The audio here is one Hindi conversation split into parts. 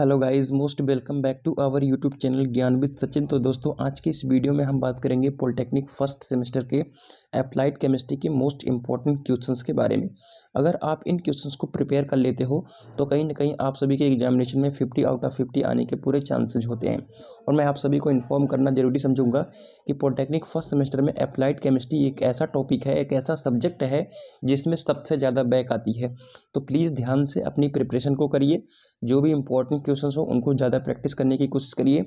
hello guys most welcome back to our YouTube channel Gyan with Sachin तो दोस्तों आज के इस वीडियो में हम बात करेंगे पॉलिटेक्निक फर्स्ट सेमेस्टर के अप्लाइड केमिस्ट्री के मोस्ट इंपॉर्टेंट क्वेश्चंस के बारे में अगर आप इन क्वेश्चंस को प्रिपेयर कर लेते हो तो कहीं ना कहीं आप सभी के एग्जामिनेशन में फिफ्टी आउट ऑफ फिफ्टी आने के पूरे चांसेज होते हैं और मैं आप सभी को इन्फॉर्म करना जरूरी समझूंगा कि पॉलिटेक्निक फर्स्ट सेमेस्टर में अप्लाइड केमिस्ट्री एक ऐसा टॉपिक है एक ऐसा सब्जेक्ट है जिसमें सबसे ज़्यादा बैक आती है तो प्लीज़ ध्यान से अपनी प्रिपरेशन को करिए जो भी इंपॉर्टेंट क्वेश्चन हो उनको ज़्यादा प्रैक्टिस करने की कोशिश करिए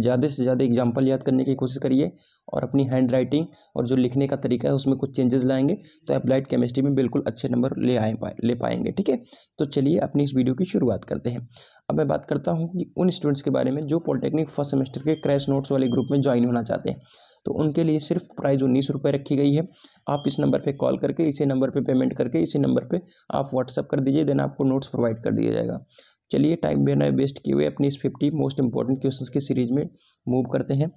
ज़्यादा से ज़्यादा एग्जाम्पल याद करने की कोशिश करिए और अपनी हैंड राइटिंग और जो लिखने का तरीका है उसमें कुछ चेंजेस लाएंगे तो अप्लाइड केमिस्ट्री में बिल्कुल अच्छे नंबर ले आए पाए ले पाएंगे ठीक है तो चलिए अपनी इस वीडियो की शुरुआत करते हैं अब मैं बात करता हूँ कि उन स्टूडेंट्स के बारे में जो पॉलिटेक्निक फर्स्ट सेमेस्टर के क्रैश नोट्स वाले ग्रुप में ज्वाइन होना चाहते हैं तो उनके लिए सिर्फ प्राइस उन्नीस रुपये रखी गई है आप इस नंबर पर कॉल करके इसी नंबर पर पेमेंट करके इसी नंबर पर आप व्हाट्सअप कर दीजिए देन आपको नोट्स प्रोवाइड कर दिया जाएगा चलिए टाइम बेना वेस्ट किए हुए अपनी इस फिफ्टी मोस्ट इंपॉर्टेंट क्वेश्चन की सीरीज में मूव करते हैं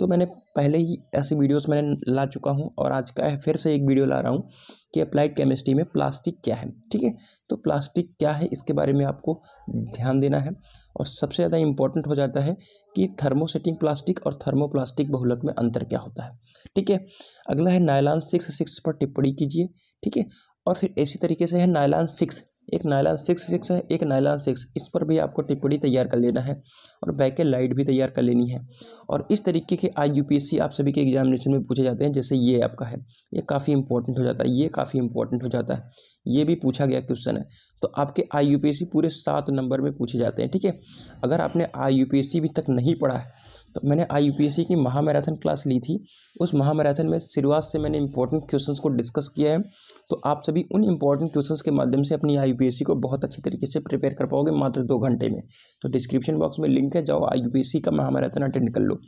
तो मैंने पहले ही ऐसी वीडियोस मैंने ला चुका हूँ और आज का फिर से एक वीडियो ला रहा हूँ कि अप्लाइड केमिस्ट्री में प्लास्टिक क्या है ठीक है तो प्लास्टिक क्या है इसके बारे में आपको ध्यान देना है और सबसे ज़्यादा इम्पोर्टेंट हो जाता है कि थर्मोसेटिंग प्लास्टिक और थर्मोप्लास्टिक बहुलक में अंतर क्या होता है ठीक है अगला है नायलान सिक्स सिक्स पर टिप्पणी कीजिए ठीक है और फिर इसी तरीके से है नायलान सिक्स एक नायलॉन सिक्स सिक्स है एक नायलॉन सिक्स इस पर भी आपको टिप्पणी तैयार कर लेना है और बैकेट लाइट भी तैयार कर लेनी है और इस तरीके के एस सी आप सभी के एग्जामिनेशन में पूछे जाते हैं जैसे ये आपका है ये काफ़ी इंपॉर्टेंट हो जाता है ये काफ़ी इंपॉर्टेंट हो जाता है ये भी पूछा गया क्वेश्चन है तो आपके आई पूरे सात नंबर में पूछे जाते हैं ठीक है अगर आपने आई अभी तक नहीं पढ़ा है तो मैंने आई यू की महामैराथन क्लास ली थी उस महामैराथन में शुरुआत से मैंने इंपॉर्टेंट क्वेश्चंस को डिस्कस किया है तो आप सभी उन इंपॉर्टेंट क्वेश्चंस के माध्यम से अपनी आई को बहुत अच्छे तरीके से प्रिपेयर कर पाओगे मात्र दो घंटे में तो डिस्क्रिप्शन बॉक्स में लिंक है जाओ आई का महामैराथन अटेंड कर लो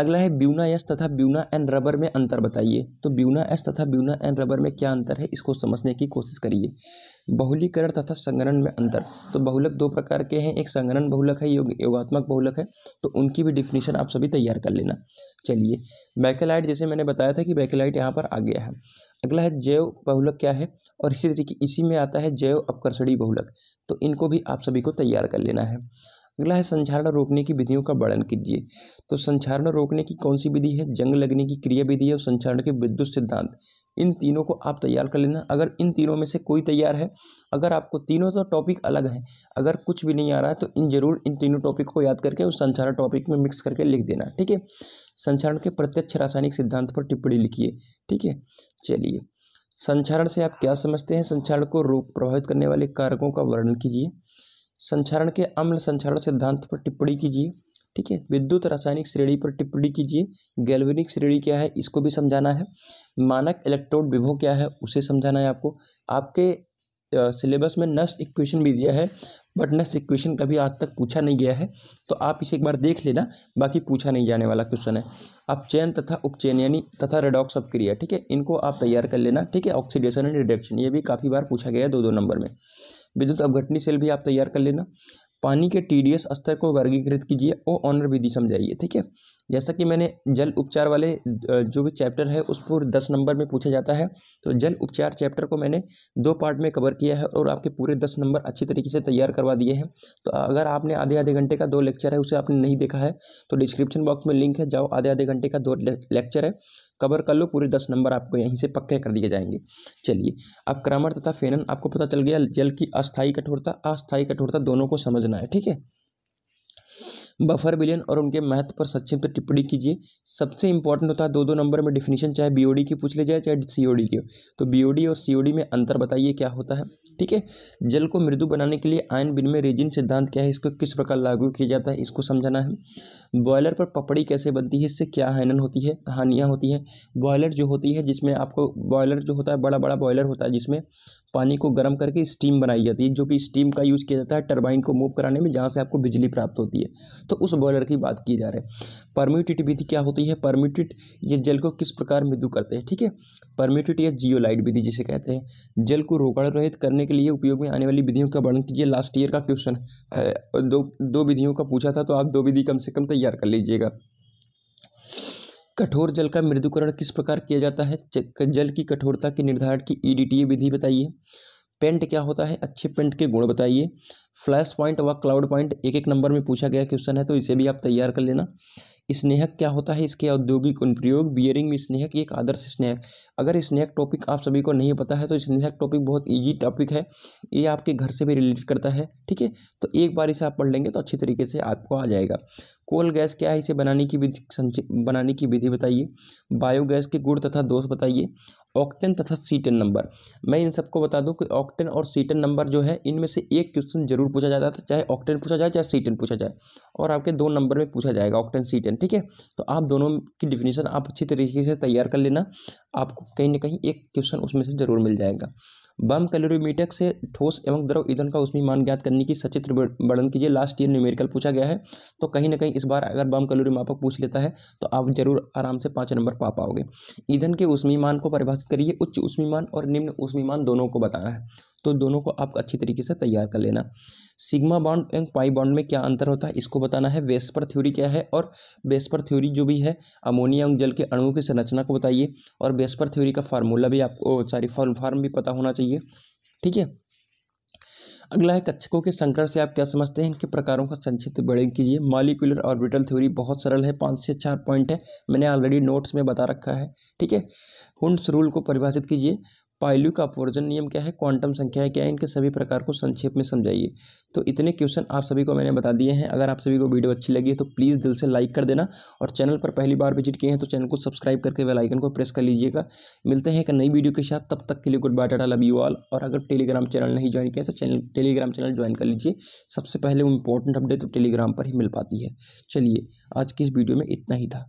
अगला है ब्यूना एस तथा ब्यूना एंड रबर में अंतर बताइए तो ब्यूना एस तथा ब्यूना एंड रबर में क्या अंतर है इसको समझने की कोशिश करिए बहुलीकरण तथा संगणन में अंतर तो बहुलक दो प्रकार के हैं एक संगणन बहुलक है योग योगात्मक बहुलक है तो उनकी भी डिफिनीशन आप सभी तैयार कर लेना चलिए बैकेलाइट जैसे मैंने बताया था कि बैकेलाइट यहाँ पर आ गया है अगला है जैव बहुलक क्या है और इसी तरीके इसी में आता है जैव अपकर्षणी बहुलक तो इनको भी आप सभी को तैयार कर लेना है अगला है संचारण रोकने की विधियों का वर्णन कीजिए तो संचारण रोकने की कौन सी विधि है जंग लगने की क्रिया विधि है और संचारण के विद्युत सिद्धांत इन तीनों को आप तैयार कर लेना अगर इन तीनों में से कोई तैयार है अगर आपको तीनों तो टॉपिक अलग हैं अगर कुछ भी नहीं आ रहा है तो इन जरूर इन तीनों टॉपिक को याद करके उस संचारण टॉपिक में मिक्स करके लिख देना ठीक है संचारण के प्रत्यक्ष रासायनिक सिद्धांत पर टिप्पणी लिखिए ठीक है चलिए संचारण से आप क्या समझते हैं संचारण को रोग प्रभावित करने वाले कारकों का वर्णन कीजिए संचारण के अम्ल संचारण सिद्धांत पर टिप्पणी कीजिए ठीक है विद्युत रासायनिक श्रेणी पर टिप्पणी कीजिए गैल्वेनिक श्रेणी क्या है इसको भी समझाना है मानक इलेक्ट्रोड विभो क्या है उसे समझाना है आपको आपके सिलेबस में नस इक्वेशन भी दिया है बट नस इक्वेशन कभी आज तक पूछा नहीं गया है तो आप इसे एक बार देख लेना बाकी पूछा नहीं जाने वाला क्वेश्चन है आप चयन तथा उपचयन यानी तथा रेडॉक्स अपक्रिया क्रिया ठीक है इनको आप तैयार कर लेना ठीक है ऑक्सीडेशन एंड रिडक्शन ये भी काफ़ी बार पूछा गया है दो दो नंबर में विद्युत अवघटनी सेल भी आप तैयार कर लेना पानी के टी स्तर को वर्गीकृत कीजिए और ऑनर विधि समझाइए ठीक है जैसा कि मैंने जल उपचार वाले जो भी चैप्टर है उस पर दस नंबर में पूछा जाता है तो जल उपचार चैप्टर को मैंने दो पार्ट में कवर किया है और आपके पूरे दस नंबर अच्छी तरीके से तैयार करवा दिए हैं तो अगर आपने आधे आधे घंटे का दो लेक्चर है उसे आपने नहीं देखा है तो डिस्क्रिप्शन बॉक्स में लिंक है जाओ आधे आधे घंटे का दो लेक्चर है कवर कर लो पूरे दस नंबर आपको यहीं से पक्के कर दिए जाएंगे चलिए अब क्रमर तथा फेनन आपको पता चल गया जल की अस्थायी कठोरता अस्थायी कठोरता दोनों को समझना है ठीक है बफर बिलियन और उनके महत्व पर संक्षिप्त टिप्पणी कीजिए सबसे इंपॉर्टेंट होता है दो दो नंबर में डिफिनीशन चाहे बी की पूछ ले जाए चाहे सी की तो बी और सी में अंतर बताइए क्या होता है ठीक है जल को मृदु बनाने के लिए आयन बिन में रेजिन सिद्धांत क्या है इसको किस प्रकार लागू किया जाता है इसको समझाना है बॉयलर पर पपड़ी कैसे बनती है इससे क्या हैनन होती है हानियाँ होती हैं बॉयलर जो होती है जिसमें आपको बॉयलर जो होता है बड़ा बड़ा बॉयलर होता है जिसमें पानी को गर्म करके स्टीम बनाई जाती है जो कि स्टीम का यूज़ किया जाता है टर्बाइन को मूव कराने में जहाँ से आपको बिजली प्राप्त होती है तो उस बॉयलर की बात की जा रही है परम्यूटिट विधि क्या होती है परम्यूटिट ये जल को किस प्रकार मृदु करते हैं ठीक है परम्यूटिट या जियोलाइट विधि जिसे कहते हैं जल को रोकड़ रहित करने के लिए उपयोग में आने वाली विधियों का वर्णन कीजिए लास्ट ईयर का क्वेश्चन दो दो विधियों का पूछा था तो आप दो विधि कम से कम तैयार कर लीजिएगा कठोर जल का मृदुकरण किस प्रकार किया जाता है जल की कठोरता के निर्धारण की ईडीटीए e विधि बताइए पेंट क्या होता है अच्छे पेंट के गुण बताइए फ्लैश पॉइंट व क्लाउड पॉइंट एक एक नंबर में पूछा गया क्वेश्चन है तो इसे भी आप तैयार कर लेना स्नेहक क्या होता है इसके औद्योगिक अनुप्रयोग बियरिंग में स्नेहक एक आदर्श स्नेहक अगर स्नेहक टॉपिक आप सभी को नहीं पता है तो स्नेहक टॉपिक बहुत ईजी टॉपिक है ये आपके घर से भी रिलेट करता है ठीक है तो एक बार इसे आप पढ़ लेंगे तो अच्छी तरीके से आपको आ जाएगा कोल गैस क्या है इसे बनाने की विधि बनाने की विधि बताइए बायोगैस के गुण तथा दोष बताइए ऑक्टेन तथा सीटन नंबर मैं इन सबको बता दूं कि ऑक्टेन और सीटन नंबर जो है इनमें से एक क्वेश्चन जरूर पूछा जाता था चाहे ऑक्टेन पूछा जाए चाहे सीटन पूछा जाए और आपके दो नंबर में पूछा जाएगा ऑक्टेन सीटन ठीक है तो आप दोनों की डिफिनेशन आप अच्छी तरीके से तैयार कर लेना आपको कहीं ना कहीं एक क्वेश्चन उसमें से ज़रूर मिल जाएगा बम कैलोरीमीटर से ठोस एवं द्रव ईंधन का उसमें मान ज्ञात करने की सचित्र वर्णन कीजिए लास्ट ईयर न्यूमेरिकल पूछा गया है तो कहीं ना कहीं इस बार अगर बम कैलोरी मापक पूछ लेता है तो आप जरूर आराम से पाँच नंबर पा पाओगे ईंधन के उष्मी मान को परिभाषित करिए उच्च उष्मी मान और निम्न उष्मी मान दोनों को बताना है तो दोनों को आप अच्छी तरीके से तैयार कर लेना sigma bond and pi bond में क्या अंतर होता है इसको बताना है वेस्पर थ्योरी क्या है और बेस्पर थ्योरी जो भी है अमोनिया जल के अणुओं की संरचना को बताइए और बेस्पर थ्योरी का फार्मूला भी आपको सॉरी फॉर्म फार्म भी पता होना चाहिए ठीक है अगला है कक्षकों के संकर से आप क्या समझते हैं इनके प्रकारों का संक्षिप्त वर्णन कीजिए मालिकुलर ऑर्बिटल थ्योरी बहुत सरल है पाँच से चार पॉइंट है मैंने ऑलरेडी नोट्स में बता रखा है ठीक है हुंड्स रूल को परिभाषित कीजिए पायलू का अपवर्जन नियम क्या है क्वांटम संख्या क्या है इनके सभी प्रकार को संक्षेप में समझाइए तो इतने क्वेश्चन आप सभी को मैंने बता दिए हैं अगर आप सभी को वीडियो अच्छी लगी है तो प्लीज़ दिल से लाइक कर देना और चैनल पर पहली बार विजिट किए हैं तो चैनल को सब्सक्राइब करके वेलाइकन को प्रेस कर लीजिएगा मिलते हैं एक नई वीडियो के साथ तब तक के लिए good bye tata love you all और अगर टेलीग्राम चैनल नहीं ज्वाइन किया तो चैनल टेलीग्राम चैनल ज्वाइन कर लीजिए सबसे पहले वो इंपॉर्टेंट अपडेट तो टेलीग्राम पर ही मिल पाती है चलिए आज की इस वीडियो में इतना ही था